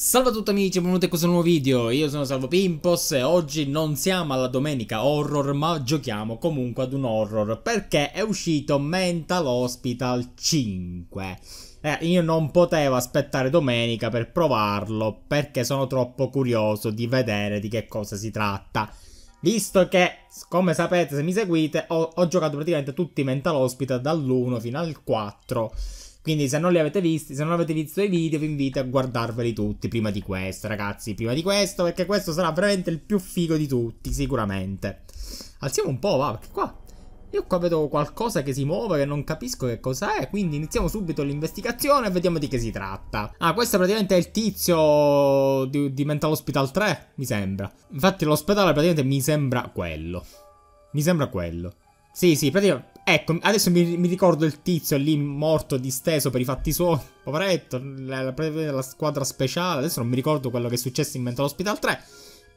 Salve a tutti amici e benvenuti a questo nuovo video, io sono Salvo Pimpos e oggi non siamo alla domenica horror ma giochiamo comunque ad un horror perché è uscito Mental Hospital 5 eh, io non potevo aspettare domenica per provarlo perché sono troppo curioso di vedere di che cosa si tratta Visto che, come sapete se mi seguite, ho, ho giocato praticamente tutti i Mental Hospital dall'1 fino al 4 quindi se non li avete visti, se non avete visto i video, vi invito a guardarveli tutti prima di questo, ragazzi, prima di questo, perché questo sarà veramente il più figo di tutti, sicuramente. Alziamo un po', va, perché qua io qua vedo qualcosa che si muove che non capisco che cos'è, quindi iniziamo subito l'investigazione e vediamo di che si tratta. Ah, questo praticamente è il tizio di, di Mental Hospital 3, mi sembra. Infatti l'ospedale praticamente mi sembra quello. Mi sembra quello. Sì, sì, praticamente... Ecco, adesso mi, mi, ricordo il tizio lì morto, disteso per i fatti suoi. Poveretto, la, la, la, squadra speciale. Adesso non mi ricordo quello che è successo in Mental Hospital 3.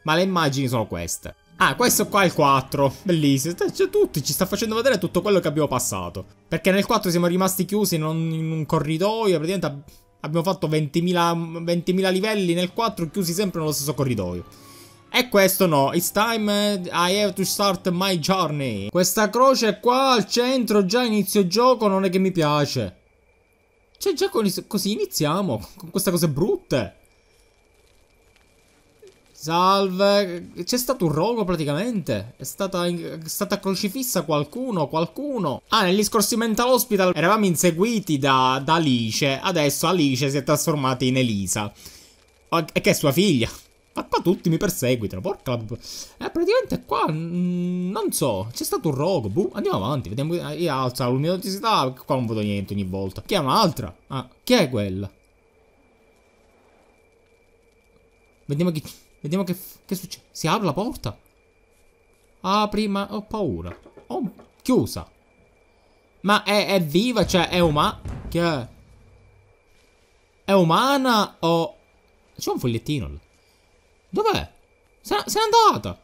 Ma le immagini sono queste. Ah, questo qua è il 4. Bellissimo. C'è cioè, cioè, tutto, ci sta facendo vedere tutto quello che abbiamo passato. Perché nel 4 siamo rimasti chiusi in un, in un corridoio. Praticamente abbiamo fatto 20.000 20 livelli nel 4 chiusi sempre nello stesso corridoio. E questo no, it's time eh, I have to start my journey. Questa croce qua al centro già inizio gioco non è che mi piace. Cioè già così iniziamo, con queste cose brutte. Salve, c'è stato un rogo praticamente, è stata, è stata crocifissa qualcuno, qualcuno Ah, negli scorsi Mental Hospital eravamo inseguiti da, da Alice, adesso Alice si è trasformata in Elisa E che è sua figlia Pappa tutti mi perseguitano, porca la... Eh, praticamente qua, mh, mm, non so, c'è stato un rogo, boh, andiamo avanti, vediamo, eh, io alzo la qua non vedo niente ogni volta. Chi è un'altra? Ah, chi è quella? Vediamo che, vediamo che, che succede, si apre la porta? Apri, ah, ma ho paura. Oh, chiusa. Ma è, è viva, cioè, è umana, che è? È umana o... C'è un fogliettino là. Dov'è? Se n'è andata!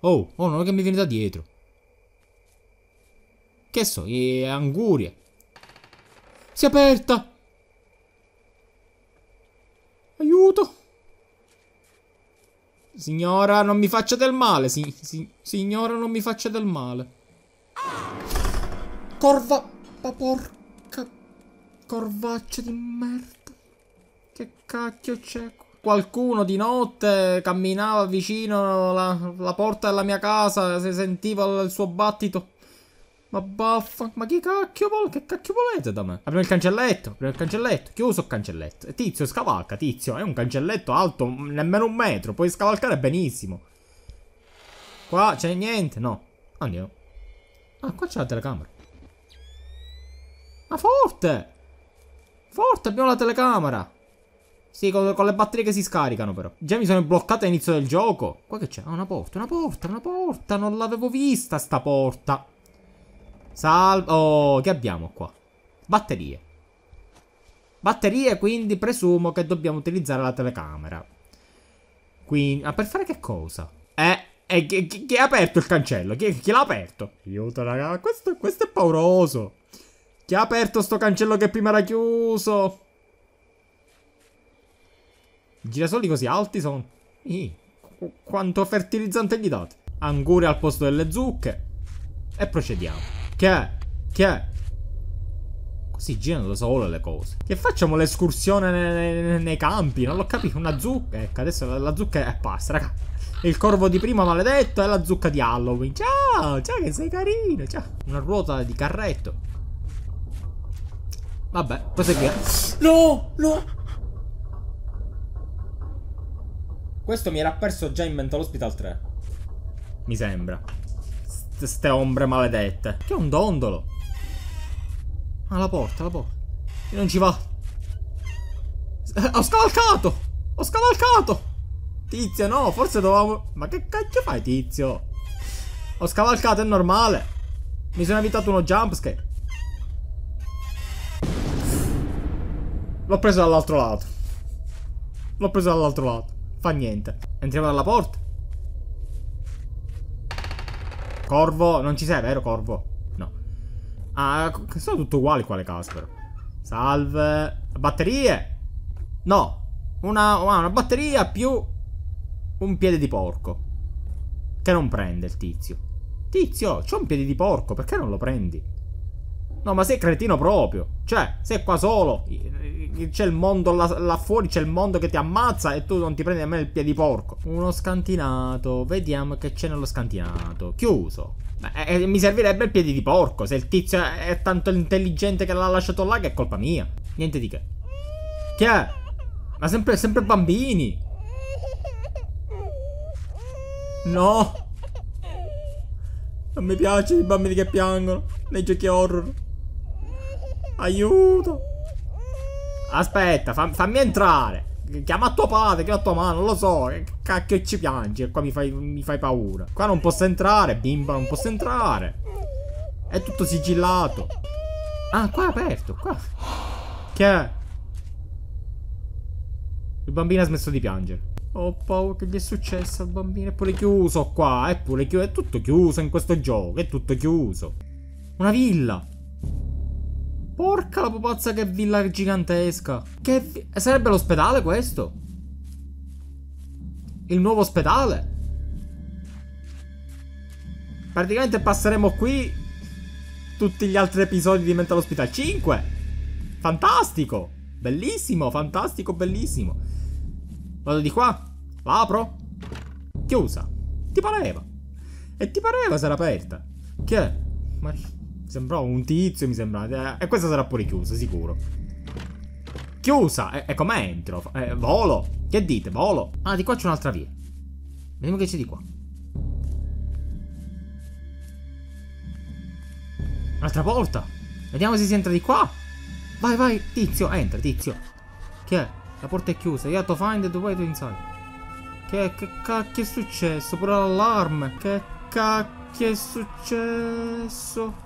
Oh, oh, non è che mi viene da dietro. Che so, è anguria. Si è aperta! Aiuto! Signora, non mi faccia del male. Si, si, signora, non mi faccia del male. Corva... porca... Corvaccia di merda. Che cacchio c'è qua? qualcuno di notte camminava vicino alla porta della mia casa, se sentiva il suo battito. Ma baffa, ma chi cacchio vuole? Che cacchio volete da me? Apriamo il cancelletto, apriamo il cancelletto, chiuso il cancelletto. tizio, scavalca, tizio, è un cancelletto alto, nemmeno un metro, puoi scavalcare benissimo. Qua c'è niente, no. Andiamo. Ah, qua c'è la telecamera. Ma forte! Forte, abbiamo la telecamera! Sì, con, con, le batterie che si scaricano però. Già mi sono bloccato all'inizio del gioco. Qua che c'è? Ah, una porta, una porta, una porta. Non l'avevo vista sta porta. Salvo. Oh, che abbiamo qua? Batterie. Batterie, quindi presumo che dobbiamo utilizzare la telecamera. Quindi, ma per fare che cosa? Eh, eh chi, chi, chi ha aperto il cancello? Chi, chi l'ha aperto? Aiuto, raga, questo, questo è pauroso. Chi ha aperto sto cancello che prima era chiuso? I girasoli così alti sono... Ih, quanto fertilizzante gli date. Angure al posto delle zucche. E procediamo. Che? Che? Così girano da sole le cose. Che facciamo l'escursione nei, nei, nei, campi? Non l'ho capito. Una zucca. Ecco, adesso la, la zucca è pasta, raga. Il corvo di prima maledetto è la zucca di Halloween. Ciao, ciao che sei carino. Ciao. Una ruota di carretto. Vabbè, proseguiamo. No, no, Questo mi era perso già in Mental Hospital 3. Mi sembra. S Ste ombre maledette. Che è un dondolo. Ah, la porta, la porta. Io non ci va. Eh, ho scavalcato! Ho scavalcato! Tizio, no, forse dovevamo... Ma che cacchio fai, tizio? Ho scavalcato, è normale. Mi sono evitato uno jumpscare. L'ho preso dall'altro lato. L'ho preso dall'altro lato. Fa niente. Entriamo dalla porta. Corvo, non ci sei, vero Corvo? No. Ah, sono tutto uguali qua le case però. Salve. Batterie. No. Una, una batteria più un piede di porco. Che non prende il tizio. Tizio, c'ho un piede di porco, perché non lo prendi? No, ma sei cretino proprio. Cioè, sei qua solo. C'è il mondo là, là fuori, c'è il mondo che ti ammazza e tu non ti prendi nemmeno il piede di porco. Uno scantinato. Vediamo che c'è nello scantinato. Chiuso. Beh, eh, mi servirebbe il piede di porco. Se il tizio è, tanto intelligente che l'ha lasciato là, che è colpa mia. Niente di che. Chi è? Ma sempre, sempre bambini. No. Non mi piace i bambini che piangono nei giochi horror. Aiuto. Aspetta, fam fammi entrare. Chiama tuo padre, chiama tua mano, non lo so. Che cacchio ci piangi? Qua mi fai, mi fai paura. Qua non posso entrare, bimba, non posso entrare. È tutto sigillato. Ah, qua è aperto, qua. Che è? Il bambino ha smesso di piangere. Ho oh, paura che gli è successo al bambino. È pure chiuso qua. È pure chiuso. È tutto chiuso in questo gioco. È tutto chiuso. Una villa. Porca la popazza che villa gigantesca. Che vi... sarebbe l'ospedale questo? Il nuovo ospedale? Praticamente passeremo qui tutti gli altri episodi di Mental Hospital 5. Fantastico! Bellissimo, fantastico, bellissimo. Vado di qua. L'apro. Chiusa. Ti pareva. E ti pareva se era aperta. Che? Ma sembrava un tizio, mi sembra. Eh, e questa sarà pure chiusa, sicuro. Chiusa! E, e come entro? E, eh, volo! Che dite? Volo! Ah, di qua c'è un'altra via. Vediamo che c'è di qua. Un'altra porta! Vediamo se si entra di qua! Vai, vai, tizio, entra, tizio. Che è? La porta è chiusa. You have to find the way to inside. Che, che cacchio è successo? Pure l'allarme. Che cacchio è successo?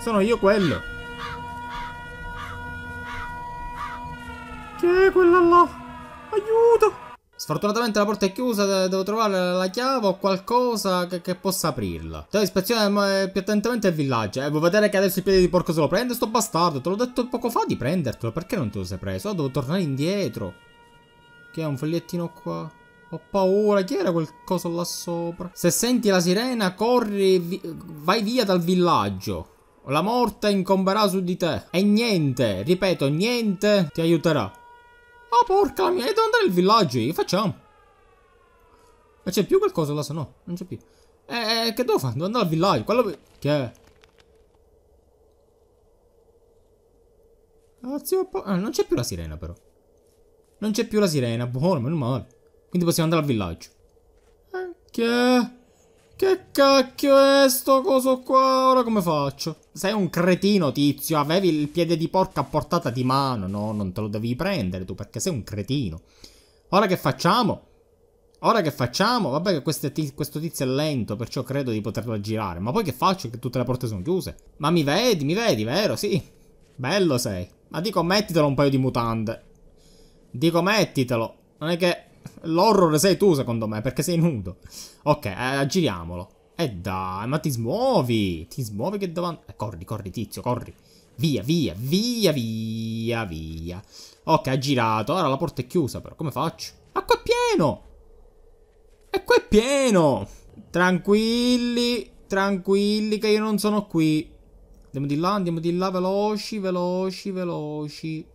Sono io quello. Che è quella là? Aiuto! Sfortunatamente la porta è chiusa, devo trovare la chiave o qualcosa che, che possa aprirla. Devo ispezionare più attentamente il villaggio. Eh, vuoi vedere che adesso il piede di porco se lo prende? Sto bastardo, te l'ho detto poco fa di prendertelo. Perché non te lo sei preso? devo tornare indietro. Che è un fogliettino qua? Ho paura, chi era quel coso là sopra? Se senti la sirena, corri, vi vai via dal villaggio. La morte incomberà su di te. E niente, ripeto, niente ti aiuterà. Oh, porca mia, devo andare al villaggio, io facciamo. Ma c'è più qualcosa là, se no? Non c'è più. Eh, eh che devo fare? Devo andare al villaggio. Quello... Che è? Ah, ah, non c'è più la sirena, però. Non c'è più la sirena, buono, meno male. Quindi possiamo andare al villaggio. Eh, che... Che cacchio è sto coso qua? Ora come faccio? Sei un cretino, tizio. Avevi il piede di porca a portata di mano. No, non te lo devi prendere tu, perché sei un cretino. Ora che facciamo? Ora che facciamo? Vabbè che questo, tizio è lento, perciò credo di poterlo girare. Ma poi che faccio? Che tutte le porte sono chiuse. Ma mi vedi, mi vedi, vero? Sì. Bello sei. Ma dico, mettitelo un paio di mutande. Dico, mettitelo. Non è che... L'horror sei tu, secondo me, perché sei nudo. Ok, eh, giriamolo. E eh dai, ma ti smuovi! Ti smuovi che davanti... Eh, corri, corri, tizio, corri. Via, via, via, via, via. Ok, ha girato. Ora la porta è chiusa, però. Come faccio? Ma qua è pieno! E qua è pieno! Tranquilli, tranquilli, che io non sono qui. Andiamo di là, andiamo di là, veloci, veloci, veloci.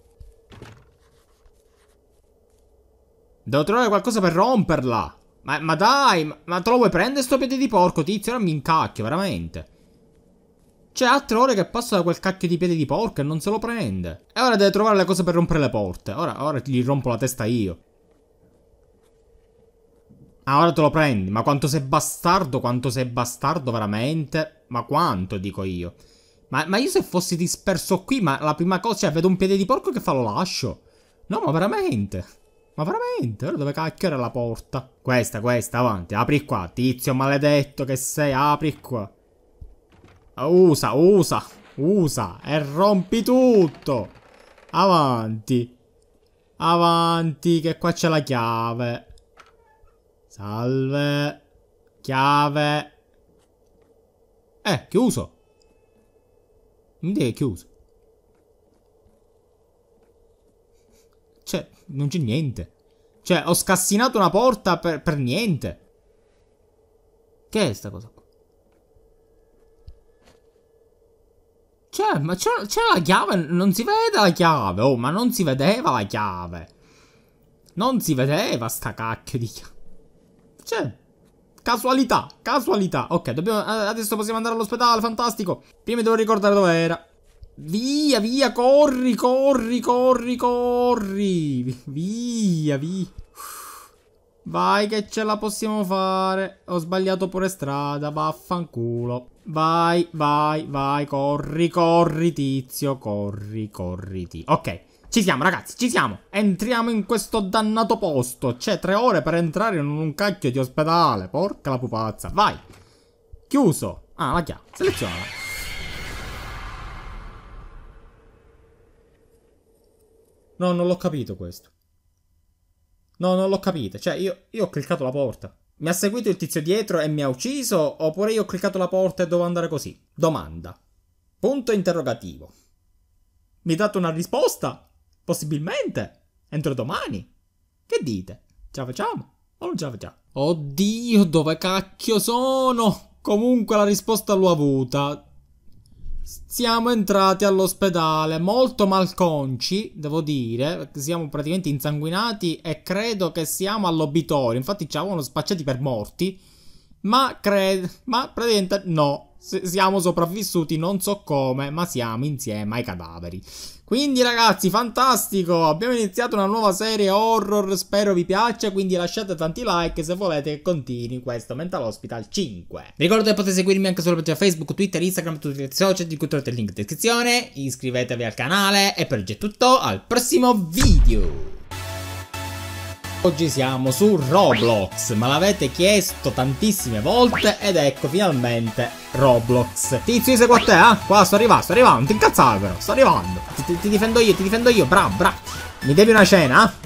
Devo trovare qualcosa per romperla. Ma, ma dai, ma, ma, te lo vuoi prendere sto piede di porco, tizio? Ora mi incacchio, veramente. C'è altre ore che passo da quel cacchio di piede di porco e non se lo prende. E ora deve trovare le cose per rompere le porte. Ora, ora gli rompo la testa io. Ah, ora te lo prendi. Ma quanto sei bastardo, quanto sei bastardo veramente. Ma quanto, dico io. Ma, ma io se fossi disperso qui, ma la prima cosa, cioè, vedo un piede di porco che fa lo lascio. No, ma veramente. Ma veramente? Ora dove cacchio era la porta? Questa, questa, avanti. Apri qua, tizio maledetto che sei. Apri qua. Ah, usa, usa, usa e rompi tutto. Avanti. Avanti, che qua c'è la chiave. Salve. Chiave. Eh, chiuso. Non dì chiuso. Cioè, non c'è niente. Cioè, ho scassinato una porta per, per niente. Che è sta cosa qua? Cioè, ma c'è la chiave? Non si vede la chiave, oh, ma non si vedeva la chiave. Non si vedeva sta cacchio di chiave. Cioè, casualità, casualità. Ok, dobbiamo, adesso possiamo andare all'ospedale, fantastico. Prima devo ricordare dove era. Via, via, corri, corri, corri, corri. Via, via. Vai che ce la possiamo fare. Ho sbagliato pure strada, vaffanculo. Vai, vai, vai, corri, corri, tizio, corri, corri, ti. Ok, ci siamo ragazzi, ci siamo. Entriamo in questo dannato posto. C'è tre ore per entrare in un cacchio di ospedale. Porca la pupazza, vai. Chiuso. Ah, la chiave, Seleziona. No, non l'ho capito questo. No, non l'ho capito. Cioè, io, io ho cliccato la porta. Mi ha seguito il tizio dietro e mi ha ucciso? Oppure io ho cliccato la porta e devo andare così? Domanda. Punto interrogativo. Mi date una risposta? Possibilmente? Entro domani? Che dite? Ce la facciamo? O non ce la facciamo? Oddio, dove cacchio sono? Comunque la risposta l'ho avuta. Siamo entrati all'ospedale, molto malconci, devo dire, siamo praticamente insanguinati e credo che siamo all'obitorio, infatti ci avevano spacciati per morti, ma credo, ma praticamente no, siamo sopravvissuti non so come, ma siamo insieme ai cadaveri. Quindi ragazzi, fantastico, abbiamo iniziato una nuova serie horror, spero vi piaccia, quindi lasciate tanti like se volete che continui questo Mental Hospital 5. Vi ricordo che potete seguirmi anche sulla pagina Facebook, Twitter, Instagram, tutti i social di cui trovate il link in descrizione, iscrivetevi al canale e per oggi è tutto, al prossimo video! Oggi siamo su Roblox, ma l'avete chiesto tantissime volte ed ecco finalmente Roblox. Tizio, io sei qua te, eh? Qua sto arrivando, sto arrivando, non ti incazzare però, sto arrivando. Ti, ti, ti difendo io, ti difendo io, bra, bra. Mi devi una cena? Eh?